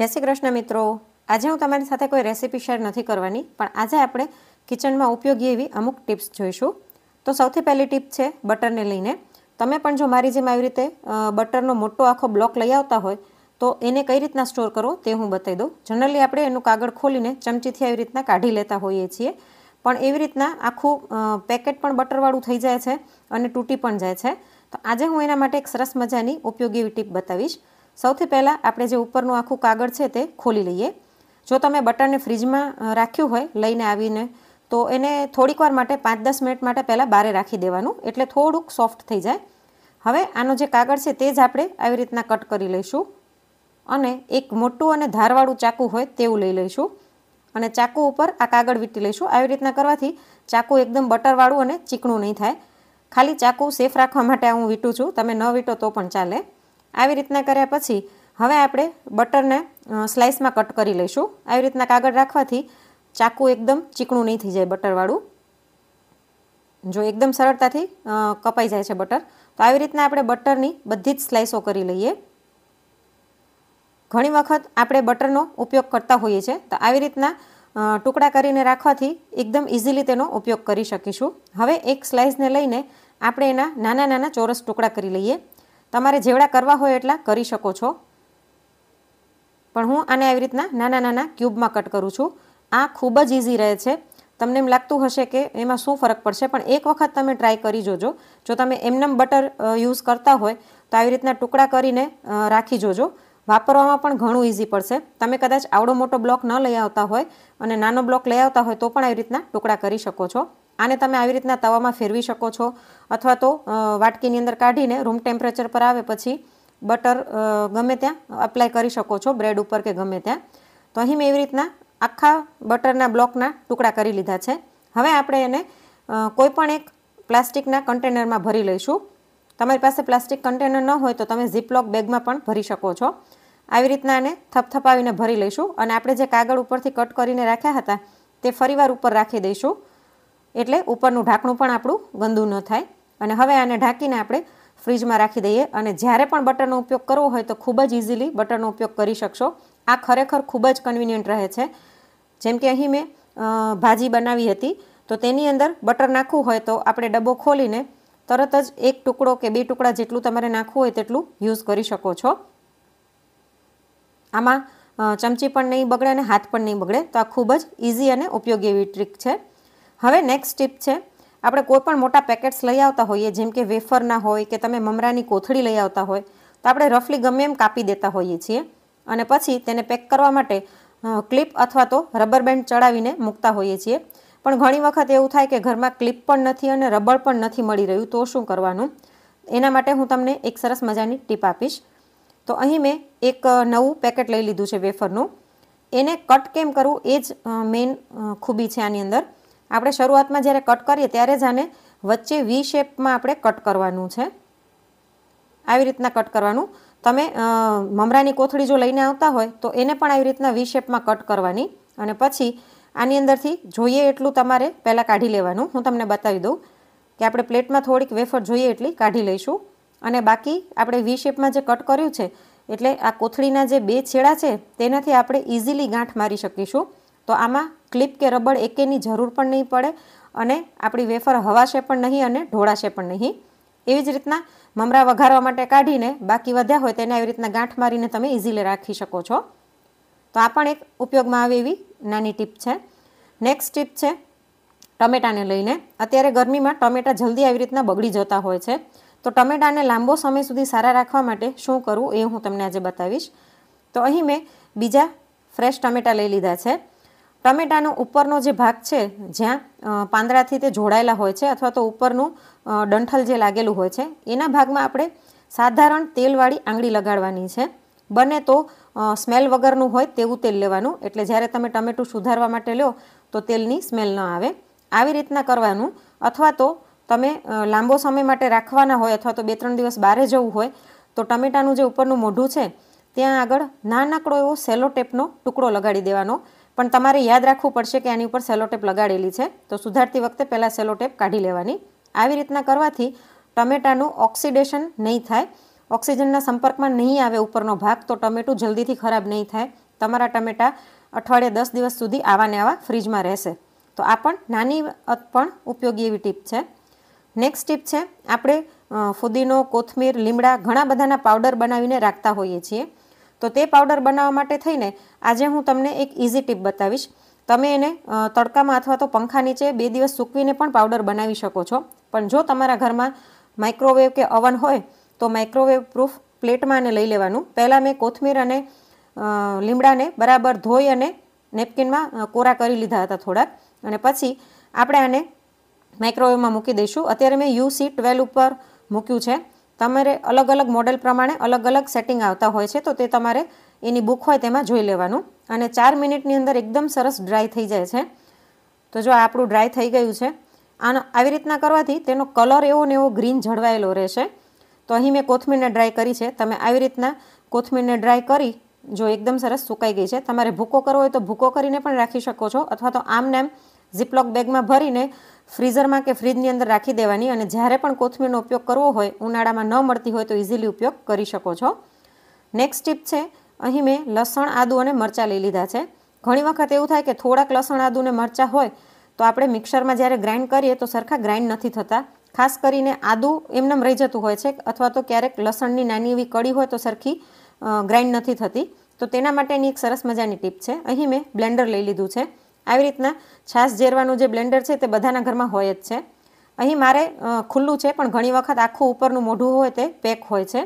જય શ્રી કૃષ્ણ મિત્રો આજે હું તમારી સાથે કોઈ રેસીપી શેર નથી કરવાની પણ આજે આપણે કિચનમાં ઉપયોગી એવી અમુક ટિપ્સ જોઈશું તો સૌથી પહેલી ટીપ છે બટરને લઈને તમે પણ જો મારી જેમ આવી રીતે બટરનો મોટો આખો બ્લોક લઈ આવતા હોય તો એને કઈ રીતના સ્ટોર કરો તે હું બતાવી દઉં જનરલી આપણે એનું કાગળ ખોલીને ચમચીથી આવી રીતના કાઢી લેતા હોઈએ છીએ પણ એવી રીતના આખું પેકેટ પણ બટરવાળું થઈ જાય છે અને તૂટી પણ જાય છે તો આજે હું એના માટે એક સરસ મજાની ઉપયોગી એવી ટીપ બતાવીશ સૌથી પહેલાં આપણે જે ઉપરનું આખું કાગળ છે તે ખોલી લઈએ જો તમે બટરને ફ્રીજમાં રાખ્યું હોય લઈને આવીને તો એને થોડીક વાર માટે પાંચ દસ મિનિટ માટે પહેલાં બહારે રાખી દેવાનું એટલે થોડુંક સોફ્ટ થઈ જાય હવે આનો જે કાગળ છે તે જ આપણે આવી રીતના કટ કરી લઈશું અને એક મોટું અને ધારવાળું ચાકુ હોય તેવું લઈ લઈશું અને ચાકુ ઉપર આ કાગળ વીંટી લઈશું આવી રીતના કરવાથી ચાકુ એકદમ બટરવાળું અને ચીકણું નહીં થાય ખાલી ચાકુ સેફ રાખવા માટે હું વીંટું છું તમે ન વીટો તો પણ ચાલે આવી રીતના કર્યા પછી હવે આપણે બટરને સ્લાઇસમાં કટ કરી લઈશું આવી રીતના કાગળ રાખવાથી ચાકુ એકદમ ચીકણું નહીં થઈ જાય બટરવાળું જો એકદમ સરળતાથી કપાઈ જાય છે બટર તો આવી રીતના આપણે બટરની બધી જ સ્લાઇસો કરી લઈએ ઘણી વખત આપણે બટરનો ઉપયોગ કરતા હોઈએ છીએ તો આવી રીતના ટુકડા કરીને રાખવાથી એકદમ ઇઝીલી તેનો ઉપયોગ કરી શકીશું હવે એક સ્લાઇસને લઈને આપણે એના નાના નાના ચોરસ ટુકડા કરી લઈએ તમારે જેવડા કરવા હોય એટલા કરી શકો છો પણ હું આને આવી રીતના નાના નાના ક્યુબમાં કટ કરું છું આ ખૂબ જ ઇઝી રહે છે તમને એમ લાગતું હશે કે એમાં શું ફરક પડશે પણ એક વખત તમે ટ્રાય કરી જોજો જો તમે એમનેમ બટર યુઝ કરતા હોય તો આવી રીતના ટુકડા કરીને રાખી જોજો વાપરવામાં પણ ઘણું ઇઝી પડશે તમે કદાચ આવડો મોટો બ્લોક ન લઈ આવતા હોય અને નાનો બ્લોક લઈ આવતા હોય તો પણ આવી રીતના ટુકડા કરી શકો છો આને તમે આવી રીતના તવામાં ફેરવી શકો છો અથવા તો વાટકીની અંદર કાઢીને રૂમ ટેમ્પરેચર પર આવે પછી બટર ગમે ત્યાં અપ્લાય કરી શકો છો બ્રેડ ઉપર કે ગમે ત્યાં તો અહીં મેં એવી રીતના આખા બટરના બ્લોકના ટુકડા કરી લીધા છે હવે આપણે એને કોઈપણ એક પ્લાસ્ટિકના કન્ટેનરમાં ભરી લઈશું તમારી પાસે પ્લાસ્ટિક કન્ટેનર ન હોય તો તમે ઝીપલોક બેગમાં પણ ભરી શકો છો આવી રીતના એને થપથપાવીને ભરી લઈશું અને આપણે જે કાગળ ઉપરથી કટ કરીને રાખ્યા હતા તે ફરીવાર ઉપર રાખી દઈશું એટલે ઉપરનું ઢાંકણું પણ આપણું ગંદુ ન થાય અને હવે આને ઢાંકીને આપણે ફ્રીજમાં રાખી દઈએ અને જ્યારે પણ બટરનો ઉપયોગ કરવો હોય તો ખૂબ જ ઇઝીલી બટરનો ઉપયોગ કરી શકશો આ ખરેખર ખૂબ જ કન્વિનિયન્ટ રહે છે જેમ કે અહીં મેં ભાજી બનાવી હતી તો તેની અંદર બટર નાખવું હોય તો આપણે ડબ્બો ખોલીને તરત જ એક ટુકડો કે બે ટુકડા જેટલું તમારે નાખવું હોય તેટલું યુઝ કરી શકો છો આમાં ચમચી પણ નહીં બગડે અને હાથ પણ નહીં બગડે તો આ ખૂબ જ ઇઝી અને ઉપયોગી એવી ટ્રીક છે હવે નેક્સ્ટ ટીપ છે આપણે કોઈપણ મોટા પેકેટ્સ લઈ આવતા હોઈએ જેમ કે વેફરના હોય કે તમે મમરાની કોથળી લઈ આવતા હોય તો આપણે રફલી ગમે એમ કાપી દેતા હોઈએ છીએ અને પછી તેને પેક કરવા માટે ક્લિપ અથવા તો રબર બેન્ડ ચડાવીને મૂકતા હોઈએ છીએ પણ ઘણી વખત એવું થાય કે ઘરમાં ક્લિપ પણ નથી અને રબર પણ નથી મળી રહ્યું તો શું કરવાનું એના માટે હું તમને એક સરસ મજાની ટીપ આપીશ તો અહીં મેં એક નવું પેકેટ લઈ લીધું છે વેફરનું એને કટ કેમ કરવું એ જ મેઇન ખૂબી છે આની અંદર આપણે શરૂઆતમાં જ્યારે કટ કરીએ ત્યારે જ આને વચ્ચે વી શેપમાં આપણે કટ કરવાનું છે આવી રીતના કટ કરવાનું તમે મમરાની કોથળી જો લઈને આવતા હોય તો એને પણ આવી રીતના વી શેપમાં કટ કરવાની અને પછી આની અંદરથી જોઈએ એટલું તમારે પહેલાં કાઢી લેવાનું હું તમને બતાવી દઉં કે આપણે પ્લેટમાં થોડીક વેફર જોઈએ એટલી કાઢી લઈશું અને બાકી આપણે વી શેપમાં જે કટ કર્યું છે એટલે આ કોથળીના જે બે છેડા છે તેનાથી આપણે ઇઝીલી ગાંઠ મારી શકીશું તો આમાં ક્લિપ કે રબડ એકેની જરૂર પણ નહીં પડે અને આપણી વેફર હવાશે પણ નહીં અને ઢોળાશે પણ નહીં એવી જ રીતના મમરા વઘારવા માટે કાઢીને બાકી વધ્યા હોય તેને આવી રીતના ગાંઠ મારીને તમે ઇઝીલી રાખી શકો છો તો આ પણ એક ઉપયોગમાં આવે એવી નાની ટીપ છે નેક્સ્ટ ટીપ છે ટમેટાને લઈને અત્યારે ગરમીમાં ટમેટા જલ્દી આવી રીતના બગડી જતા હોય છે તો ટમેટાને લાંબો સમય સુધી સારા રાખવા માટે શું કરવું એ હું તમને આજે બતાવીશ તો અહીં મેં બીજા ફ્રેશ ટમેટા લઈ લીધા છે ટમેટાનો ઉપરનો જે ભાગ છે જ્યાં પાંદડાથી તે જોડાયેલા હોય છે અથવા તો ઉપરનું ડંઠલ જે લાગેલું હોય છે એના ભાગમાં આપણે સાધારણ તેલવાળી આંગળી લગાડવાની છે બને તો સ્મેલ વગરનું હોય તેવું તેલ લેવાનું એટલે જ્યારે તમે ટમેટું સુધારવા માટે લો તો તેલની સ્મેલ ન આવે આવી રીતના કરવાનું અથવા તો તમે લાંબો સમય માટે રાખવાના હોય અથવા તો બે ત્રણ દિવસ બહારે જવું હોય તો ટમેટાનું જે ઉપરનું મોઢું છે ત્યાં આગળ નાનકડો એવો સેલો ટેપનો ટુકડો લગાડી દેવાનો પણ તમારે યાદ રાખવું પડશે કે આની ઉપર સેલોટેપ લગાડેલી છે તો સુધારતી વખતે પહેલાં સેલોટેપ કાઢી લેવાની આવી રીતના કરવાથી ટમેટાનું ઓક્સિડેશન નહીં થાય ઓક્સિજનના સંપર્કમાં નહીં આવે ઉપરનો ભાગ તો ટમેટું જલ્દીથી ખરાબ નહીં થાય તમારા ટમેટા અઠવાડિયે દસ દિવસ સુધી આવા આવા ફ્રીજમાં રહેશે તો આ પણ નાની પણ ઉપયોગી એવી ટીપ છે નેક્સ્ટ ટીપ છે આપણે ફુદીનો કોથમીર લીમડા ઘણા બધાના પાવડર બનાવીને રાખતા હોઈએ છીએ તો તે પાવડર બનાવવા માટે થઈને આજે હું તમને એક ઇઝી ટીપ બતાવીશ તમે એને તડકામાં અથવા તો પંખા નીચે બે દિવસ સૂકવીને પણ પાવડર બનાવી શકો છો પણ જો તમારા ઘરમાં માઇક્રોવેવ કે અવન હોય તો માઇક્રોવેવ પ્રૂફ પ્લેટમાં એને લઈ લેવાનું પહેલાં મેં કોથમીર અને લીમડાને બરાબર ધોઈ અને નેપકિનમાં કોરા કરી લીધા હતા થોડાક અને પછી આપણે આને માઇક્રોવેવમાં મૂકી દઈશું અત્યારે મેં યુ સી ટ્વેલ્વ ઉપર મૂક્યું છે તમારે અલગ અલગ મોડેલ પ્રમાણે અલગ અલગ સેટિંગ આવતા હોય છે તો તે તમારે એની બુક હોય તેમાં જોઈ લેવાનું અને ચાર મિનિટની અંદર એકદમ સરસ ડ્રાય થઈ જાય છે તો જો આપણું ડ્રાય થઈ ગયું છે આનો આવી રીતના કરવાથી તેનો કલર એવો ને એવો ગ્રીન જળવાયેલો રહેશે તો અહીં મેં કોથમીરને ડ્રાય કરી છે તમે આવી રીતના કોથમીરને ડ્રાય કરી જો એકદમ સરસ સુકાઈ ગઈ છે તમારે ભૂકો કરવો હોય તો ભૂકો કરીને પણ રાખી શકો છો અથવા તો આમને આમ ઝીપલોક બેગમાં ભરીને ફ્રીઝરમાં કે ફ્રીજની અંદર રાખી દેવાની અને જ્યારે પણ કોથમીરનો ઉપયોગ કરવો હોય ઉનાળામાં ન મળતી હોય તો ઇઝીલી ઉપયોગ કરી શકો છો નેક્સ્ટ ટીપ છે અહીં મેં લસણ આદુ અને મરચાં લઈ લીધા છે ઘણી વખત એવું થાય કે થોડાક લસણ આદુ ને મરચાં હોય તો આપણે મિક્સરમાં જ્યારે ગ્રાઇન્ડ કરીએ તો સરખા ગ્રાઇન્ડ નથી થતા ખાસ કરીને આદુ એમનેમ રહી જતું હોય છે અથવા તો ક્યારેક લસણની નાની એવી કડી હોય તો સરખી ગ્રાઇન્ડ નથી થતી તો તેના માટેની એક સરસ મજાની ટીપ છે અહીં મેં બ્લેન્ડર લઈ લીધું છે આવી રીતના છાશ જેરવાનું જે બ્લેન્ડર છે તે બધાના ઘરમાં હોય જ છે અહીં મારે ખુલ્લું છે પણ ઘણી વખત આખું ઉપરનું મોઢું હોય તે પેક હોય છે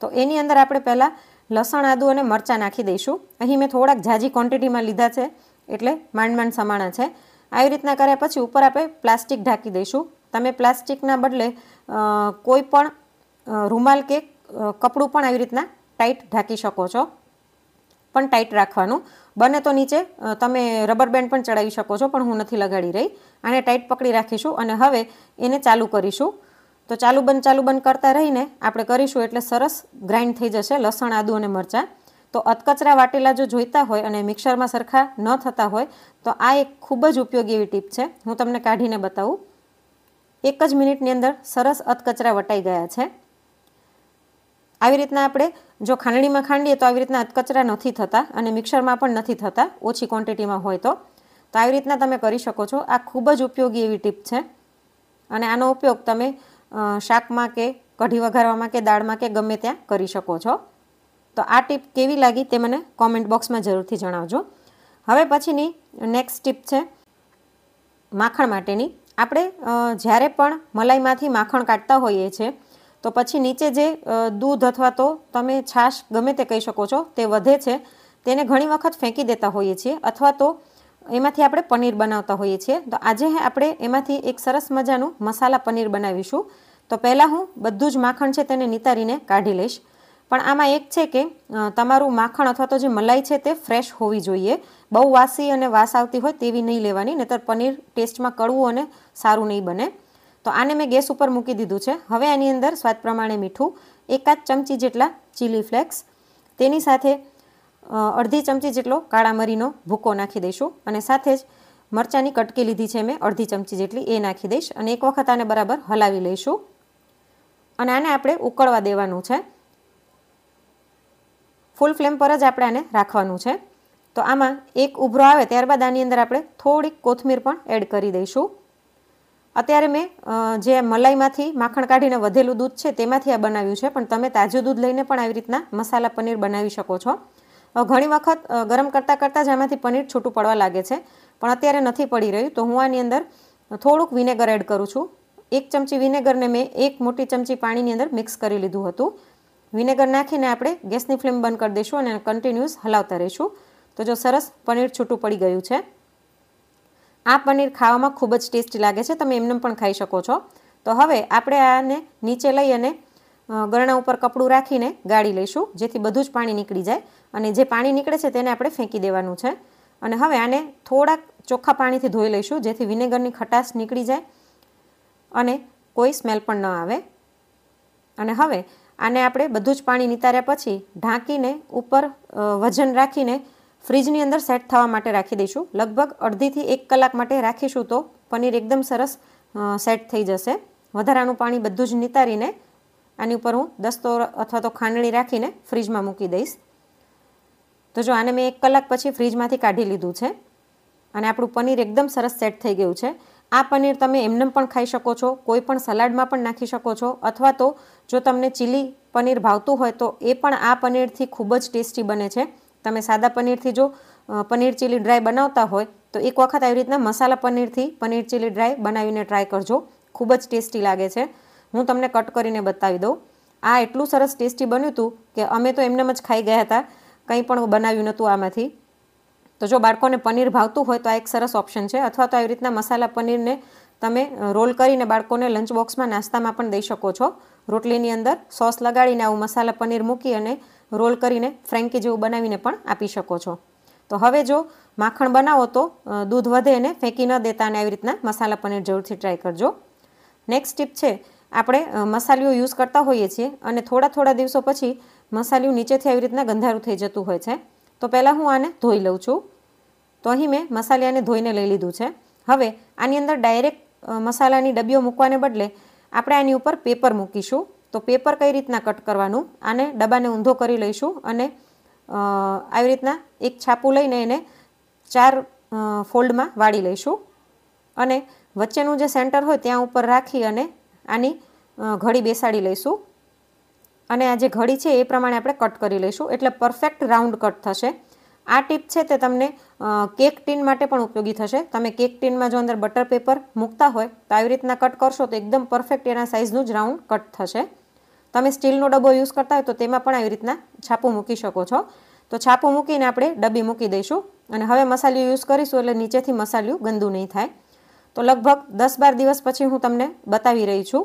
તો એની અંદર આપણે પહેલાં લસણ આદુ અને મરચાં નાખી દઈશું અહીં મેં થોડાક ઝાઝી ક્વોન્ટિટીમાં લીધા છે એટલે માંડ માંડ સમાણા છે આવી રીતના કર્યા પછી ઉપર આપણે પ્લાસ્ટિક ઢાંકી દઈશું તમે પ્લાસ્ટિકના બદલે કોઈ પણ રૂમાલ કે કપડું પણ આવી રીતના ટાઈટ ઢાંકી શકો છો પણ ટાઈટ રાખવાનું બને તો નીચે તમે રબર બેન્ડ પણ ચડાવી શકો છો પણ હું નથી લગાડી રહી આને ટાઈટ પકડી રાખીશું અને હવે એને ચાલુ કરીશું તો ચાલુ બંધ ચાલુ બંધ કરતા રહીને આપણે કરીશું એટલે સરસ ગ્રાઇન્ડ થઈ જશે લસણ આદુ અને મરચાં તો અધકચરા વાટેલા જો જોઈતા હોય અને મિક્સરમાં સરખા ન થતા હોય તો આ એક ખૂબ જ ઉપયોગી એવી ટીપ છે હું તમને કાઢીને બતાવું એક જ મિનિટની અંદર સરસ અધકચરા વટાઈ ગયા છે આવી રીતના આપણે જો ખાંડણીમાં ખાંડીએ તો આવી રીતના કચરા નથી થતા અને મિક્સરમાં પણ નથી થતા ઓછી ક્વોન્ટિટીમાં હોય તો તો આવી રીતના તમે કરી શકો છો આ ખૂબ જ ઉપયોગી એવી ટીપ છે અને આનો ઉપયોગ તમે શાકમાં કે કઢી વઘારવામાં કે દાળમાં કે ગમે ત્યાં કરી શકો છો તો આ ટીપ કેવી લાગી તે મને કોમેન્ટ બોક્સમાં જરૂરથી જણાવજો હવે પછીની નેક્સ્ટ ટીપ છે માખણ માટેની આપણે જ્યારે પણ મલાઈમાંથી માખણ કાઢતા હોઈએ છીએ તો પછી નીચે જે દૂધ અથવા તો તમે છાશ ગમે તે કહી શકો છો તે વધે છે તેને ઘણી વખત ફેંકી દેતા હોઈએ છીએ અથવા તો એમાંથી આપણે પનીર બનાવતા હોઈએ છીએ તો આજે આપણે એમાંથી એક સરસ મજાનું મસાલા પનીર બનાવીશું તો પહેલાં હું બધું જ માખણ છે તેને નિતારીને કાઢી લઈશ પણ આમાં એક છે કે તમારું માખણ અથવા તો જે મલાઈ છે તે ફ્રેશ હોવી જોઈએ બહુ વાસી અને વાસ આવતી હોય તેવી નહીં લેવાની નહીતર પનીર ટેસ્ટમાં કડવું અને સારું નહીં બને તો આને મેં ગેસ ઉપર મૂકી દીધું છે હવે આની અંદર સ્વાદ પ્રમાણે મીઠું એકાદ ચમચી જેટલા ચીલી ફ્લેક્સ તેની સાથે અડધી ચમચી જેટલો કાળા મરીનો ભૂકો નાખી દઈશું અને સાથે જ મરચાંની કટકી લીધી છે મેં અડધી ચમચી જેટલી એ નાખી દઈશ અને એક વખત આને બરાબર હલાવી લઈશું અને આને આપણે ઉકળવા દેવાનું છે ફૂલ ફ્લેમ પર જ આપણે આને રાખવાનું છે તો આમાં એક ઉભરો આવે ત્યારબાદ આની અંદર આપણે થોડીક કોથમીર પણ એડ કરી દઈશું અત્યારે મેં જે મલાઈમાંથી માખણ કાઢીને વધેલું દૂધ છે તેમાંથી આ બનાવ્યું છે પણ તમે તાજું દૂધ લઈને પણ આવી રીતના મસાલા પનીર બનાવી શકો છો ઘણી વખત ગરમ કરતાં કરતાં જ આમાંથી પનીર છૂટું પડવા લાગે છે પણ અત્યારે નથી પડી રહ્યું તો હું આની અંદર થોડુંક વિનેગર એડ કરું છું એક ચમચી વિનેગરને મેં એક મોટી ચમચી પાણીની અંદર મિક્સ કરી લીધું હતું વિનેગર નાખીને આપણે ગેસની ફ્લેમ બંધ કરી દઈશું અને કન્ટિન્યુઅસ હલાવતા રહીશું તો જો સરસ પનીર છૂટું પડી ગયું છે આ પનીર ખાવામાં ખૂબ જ ટેસ્ટી લાગે છે તમે એમને પણ ખાઈ શકો છો તો હવે આપણે આને નીચે લઈ અને ગરણા ઉપર કપડું રાખીને ગાળી લઈશું જેથી બધું જ પાણી નીકળી જાય અને જે પાણી નીકળે છે તેને આપણે ફેંકી દેવાનું છે અને હવે આને થોડાક ચોખ્ખા પાણીથી ધોઈ લઈશું જેથી વિનેગરની ખટાશ નીકળી જાય અને કોઈ સ્મેલ પણ ન આવે અને હવે આને આપણે બધું જ પાણી નિતાર્યા પછી ઢાંકીને ઉપર વજન રાખીને ફ્રીજની અંદર સેટ થવા માટે રાખી દઈશું લગભગ અડધીથી એક કલાક માટે રાખીશું તો પનીર એકદમ સરસ સેટ થઈ જશે વધારાનું પાણી બધું જ નિતારીને આની ઉપર હું દસ્તો અથવા તો ખાંડણી રાખીને ફ્રીજમાં મૂકી દઈશ તો જો આને મેં એક કલાક પછી ફ્રીજમાંથી કાઢી લીધું છે અને આપણું પનીર એકદમ સરસ સેટ થઈ ગયું છે આ પનીર તમે એમનેમ પણ ખાઈ શકો છો કોઈ પણ સલાડમાં પણ નાખી શકો છો અથવા તો જો તમને ચીલી પનીર ભાવતું હોય તો એ પણ આ પનીરથી ખૂબ જ ટેસ્ટી બને છે તમે સાદા પનીરથી જો પનીર ચીલી ડ્રાય બનાવતા હોય તો એક વખત આવી રીતના મસાલા પનીરથી પનીર ચીલી ડ્રાય બનાવીને ટ્રાય કરજો ખૂબ જ ટેસ્ટી લાગે છે હું તમને કટ કરીને બતાવી દઉં આ એટલું સરસ ટેસ્ટી બન્યું હતું કે અમે તો એમનેમ જ ખાઈ ગયા હતા કંઈ પણ બનાવ્યું નહોતું આમાંથી તો જો બાળકોને પનીર ભાવતું હોય તો આ એક સરસ ઓપ્શન છે અથવા તો આવી રીતના મસાલા પનીરને તમે રોલ કરીને બાળકોને લંચ બોક્સમાં નાસ્તામાં પણ દઈ શકો છો રોટલીની અંદર સોસ લગાડીને આવું મસાલા પનીર મૂકી અને રોલ કરીને ફ્રેન્કી જેવું બનાવીને પણ આપી શકો છો તો હવે જો માખણ બનાવો તો દૂધ વધે એને ફેંકી ન દેતા અને આવી રીતના મસાલા પનીર જરૂરથી ટ્રાય કરજો નેક્સ્ટ ટીપ છે આપણે મસાલીઓ યુઝ કરતા હોઈએ છીએ અને થોડા થોડા દિવસો પછી મસાલીઓ નીચેથી આવી રીતના ગંધારું થઈ જતું હોય છે તો પહેલાં હું આને ધોઈ લઉં છું તો અહીં મેં મસાલિયાને ધોઈને લઈ લીધું છે હવે આની અંદર ડાયરેક્ટ મસાલાની ડબ્બીઓ મૂકવાને બદલે આપણે આની ઉપર પેપર મૂકીશું તો પેપર કઈ રીતના કટ કરવાનું આને ડબ્બાને ઊંધો કરી લઈશું અને આવી રીતના એક છાપું લઈને એને ચાર ફોલ્ડમાં વાળી લઈશું અને વચ્ચેનું જે સેન્ટર હોય ત્યાં ઉપર રાખી અને આની ઘડી બેસાડી લઈશું અને આ જે ઘડી છે એ પ્રમાણે આપણે કટ કરી લઈશું એટલે પરફેક્ટ રાઉન્ડ કટ થશે આ ટીપ છે તે તમને કેક ટીન માટે પણ ઉપયોગી થશે તમે કેક ટીનમાં જો અંદર બટર પેપર મૂકતા હોય તો આવી રીતના કટ કરશો તો એકદમ પરફેક્ટ એના સાઇઝનું જ રાઉન્ડ કટ થશે તમે સ્ટીલનો ડબ્બો યુઝ કરતા હોય તો તેમાં પણ આવી રીતના છાપું મૂકી શકો છો તો છાપું મૂકીને આપણે ડબ્બી મૂકી દઈશું અને હવે મસાલીઓ યુઝ કરીશું એટલે નીચેથી મસાલિયું ગંદુ નહીં થાય તો લગભગ દસ બાર દિવસ પછી હું તમને બતાવી રહી છું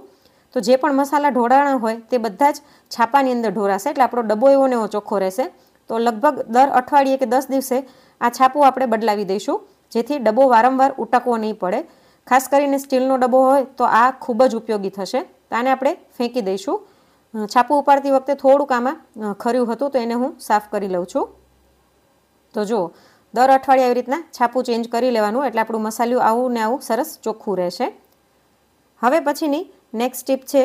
તો જે પણ મસાલા ઢોળાણા હોય તે બધા જ છાપાની અંદર ઢોરાશે એટલે આપણો ડબ્બો એવો ને એવો ચોખ્ખો રહેશે તો લગભગ દર અઠવાડિયે કે દસ દિવસે આ છાપું આપણે બદલાવી દઈશું જેથી ડબ્બો વારંવાર ઉટકવો નહીં પડે ખાસ કરીને સ્ટીલનો ડબ્બો હોય તો આ ખૂબ જ ઉપયોગી થશે તો આને આપણે ફેંકી દઈશું છાપું ઉપાડતી વખતે થોડુંક આમાં ખર્યું હતું તો એને હું સાફ કરી લઉં છું તો જો દર અઠવાડિયે આવી રીતના છાપું ચેન્જ કરી લેવાનું એટલે આપણું મસાલું આવું ને આવું સરસ ચોખ્ખું રહેશે હવે પછીની નેક્સ્ટ ટીપ છે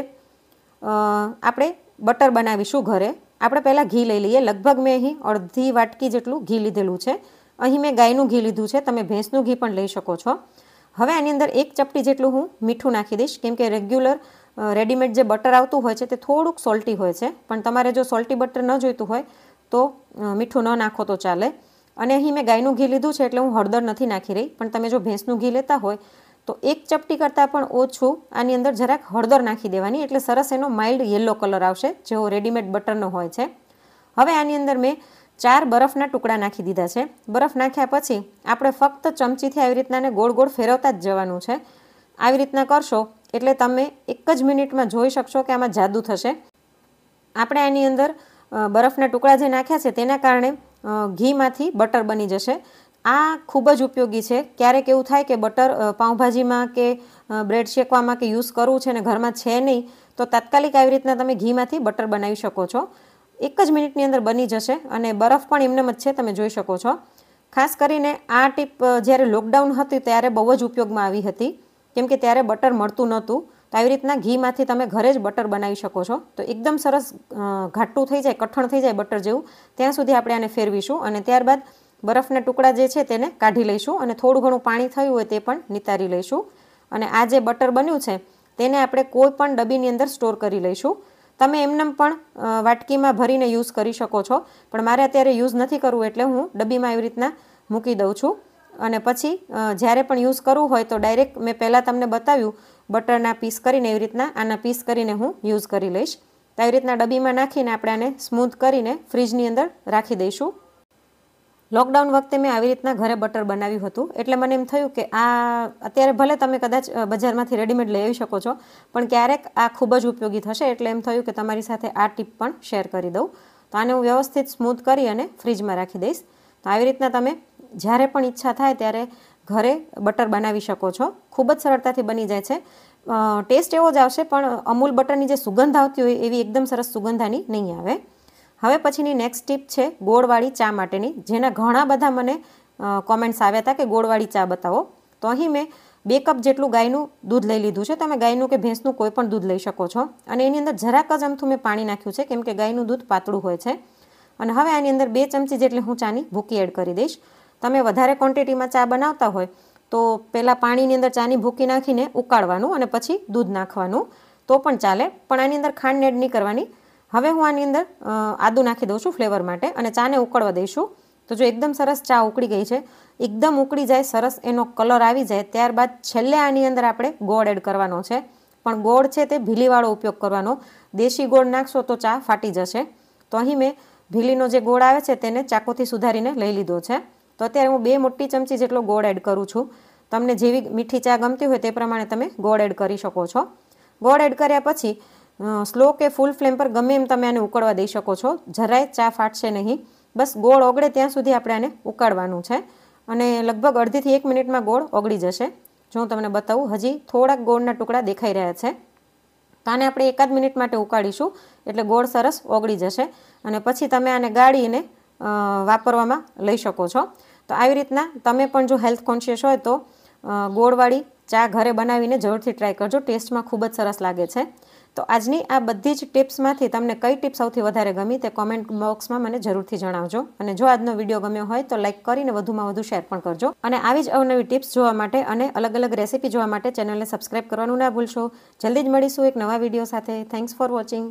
આપણે બટર બનાવીશું ઘરે આપણે પહેલાં ઘી લઈ લઈએ લગભગ મેં અહીં અડધી વાટકી જેટલું ઘી લીધેલું છે અહીં મેં ગાયનું ઘી લીધું છે તમે ભેંસનું ઘી પણ લઈ શકો છો હવે આની અંદર એક ચપટી જેટલું હું મીઠું નાખી દઈશ કેમ કે રેગ્યુલર રેડીમેડ જે બટર આવતું હોય છે તે થોડુંક સોલ્ટી હોય છે પણ તમારે જો સોલ્ટી બટર ન જોઈતું હોય તો મીઠું ન નાખો તો ચાલે અને અહીં મેં ગાયનું ઘી લીધું છે એટલે હું હળદર નથી નાખી રહી પણ તમે જો ભેંસનું ઘી લેતા હોય તો એક ચપટી કરતાં પણ ઓછું આની અંદર જરાક હળદર નાખી દેવાની એટલે સરસ એનો માઇલ્ડ યલો કલર આવશે જેવો રેડીમેડ બટરનો હોય છે હવે આની અંદર મેં ચાર બરફના ટુકડા નાખી દીધા છે બરફ નાખ્યા પછી આપણે ફક્ત ચમચીથી આવી રીતના ગોળ ગોળ ફેરવતા જ જવાનું છે આવી રીતના કરશો એટલે તમે એક જ મિનિટમાં જોઈ શકશો કે આમાં જાદુ થશે આપણે આની અંદર બરફના ટુકડા જે નાખ્યા છે તેના કારણે ઘીમાંથી બટર બની જશે આ ખૂબ જ ઉપયોગી છે ક્યારેક એવું થાય કે બટર પાઉંભાજીમાં કે બ્રેડ શેકવામાં કે યુઝ કરવું છે ને ઘરમાં છે નહીં તો તાત્કાલિક આવી રીતના તમે ઘીમાંથી બટર બનાવી શકો છો એક જ મિનિટની અંદર બની જશે અને બરફ પણ એમનેમ જ છે તમે જોઈ શકો છો ખાસ કરીને આ ટીપ જ્યારે લોકડાઉન હતી ત્યારે બહુ જ ઉપયોગમાં આવી હતી કેમ કે ત્યારે બટર મળતું નહોતું તો આવી રીતના ઘીમાંથી તમે ઘરે જ બટર બનાવી શકો છો તો એકદમ સરસ ઘાટું થઈ જાય કઠણ થઈ જાય બટર જેવું ત્યાં સુધી આપણે આને ફેરવીશું અને ત્યારબાદ બરફના ટુકડા જે છે તેને કાઢી લઈશું અને થોડું ઘણું પાણી થયું હોય તે પણ નિતારી લઈશું અને આ જે બટર બન્યું છે તેને આપણે કોઈ પણ ડબ્બીની અંદર સ્ટોર કરી લઈશું તમે એમનેમ પણ વાટકીમાં ભરીને યુઝ કરી શકો છો પણ મારે અત્યારે યુઝ નથી કરવું એટલે હું ડબ્બીમાં એવી રીતના મૂકી દઉં છું અને પછી જ્યારે પણ યુઝ કરવું હોય તો ડાયરેક્ટ મેં પહેલાં તમને બતાવ્યું બટરના પીસ કરીને એવી રીતના આના પીસ કરીને હું યુઝ કરી લઈશ તો આવી રીતના ડબ્બીમાં નાખીને આપણે આને સ્મૂથ કરીને ફ્રીજની અંદર રાખી દઈશું લોકડાઉન વખતે મેં આવી રીતના ઘરે બટર બનાવ્યું હતું એટલે મને એમ થયું કે આ અત્યારે ભલે તમે કદાચ બજારમાંથી રેડીમેડ લઈ આવી શકો છો પણ ક્યારેક આ ખૂબ જ ઉપયોગી થશે એટલે એમ થયું કે તમારી સાથે આ ટીપ પણ શેર કરી દઉં તો આને હું વ્યવસ્થિત સ્મૂથ કરી અને ફ્રીજમાં રાખી દઈશ તો આવી રીતના તમે જ્યારે પણ ઈચ્છા થાય ત્યારે ઘરે બટર બનાવી શકો છો ખૂબ જ સરળતાથી બની જાય છે ટેસ્ટ એવો જ આવશે પણ અમૂલ બટરની જે સુગંધ આવતી હોય એવી એકદમ સરસ સુગંધાની નહીં આવે હવે પછીની નેક્સ્ટ ટીપ છે ગોળવાળી ચા માટેની જેના ઘણા બધા મને કોમેન્ટ્સ આવ્યા હતા કે ગોળવાળી ચા બતાવો તો અહીં મેં બે કપ જેટલું ગાયનું દૂધ લઈ લીધું છે તમે ગાયનું કે ભેંસનું કોઈ પણ દૂધ લઈ શકો છો અને એની અંદર જરાક જ અમથું મેં પાણી નાખ્યું છે કેમ કે ગાયનું દૂધ પાતળું હોય છે અને હવે આની અંદર બે ચમચી જેટલી હું ચાની ભૂકી એડ કરી દઈશ તમે વધારે ક્વોન્ટિટીમાં ચા બનાવતા હોય તો પહેલાં પાણીની અંદર ચાની ભૂકી નાખીને ઉકાળવાનું અને પછી દૂધ નાખવાનું તો પણ ચાલે પણ આની અંદર ખાંડ એડ નહીં કરવાની હવે હું આની અંદર આદું નાખી દઉં છું ફ્લેવર માટે અને ચાને ઉકળવા દઈશું તો જો એકદમ સરસ ચા ઉકળી ગઈ છે એકદમ ઉકળી જાય સરસ એનો કલર આવી જાય ત્યારબાદ છેલ્લે આની અંદર આપણે ગોળ એડ કરવાનો છે પણ ગોળ છે તે ભીલીવાળો ઉપયોગ કરવાનો દેશી ગોળ નાખશો તો ચા ફાટી જશે તો અહીં મેં ભીલીનો જે ગોળ આવે છે તેને ચાકુથી સુધારીને લઈ લીધો છે તો અત્યારે હું બે મોટી ચમચી જેટલો ગોળ એડ કરું છું તમને જેવી મીઠી ચા ગમતી હોય તે પ્રમાણે તમે ગોળ એડ કરી શકો છો ગોળ એડ કર્યા પછી સ્લો કે ફૂલ ફ્લેમ પર ગમે એમ તમે આને ઉકળવા દઈ શકો છો જરાય ચા ફાટશે નહીં બસ ગોળ ઓગળે ત્યાં સુધી આપણે આને ઉકાળવાનું છે અને લગભગ અડધીથી એક મિનિટમાં ગોળ ઓગળી જશે જો હું તમને બતાવું હજી થોડાક ગોળના ટુકડા દેખાઈ રહ્યા છે તો આને આપણે એકાદ મિનિટ માટે ઉકાળીશું એટલે ગોળ સરસ ઓગળી જશે અને પછી તમે આને ગાળીને વાપરવામાં લઈ શકો છો તો આવી રીતના તમે પણ જો હેલ્થ કોન્શિયસ હોય તો ગોળવાળી ચા ઘરે બનાવીને જરૂરથી ટ્રાય કરજો ટેસ્ટમાં ખૂબ જ સરસ લાગે છે તો આજની આ બધી જ ટિપ્સમાંથી તમને કઈ ટીપ સૌથી વધારે ગમી તે કોમેન્ટ બોક્સમાં મને જરૂરથી જણાવજો અને જો આજનો વિડીયો ગમ્યો હોય તો લાઇક કરીને વધુમાં વધુ શેર પણ કરજો અને આવી જ અવનવી ટિપ્સ જોવા માટે અને અલગ અલગ રેસીપી જોવા માટે ચેનલને સબસ્ક્રાઇબ કરવાનું ના ભૂલશો જલ્દી જ મળીશું એક નવા વિડીયો સાથે થેન્ક્સ ફોર વોચિંગ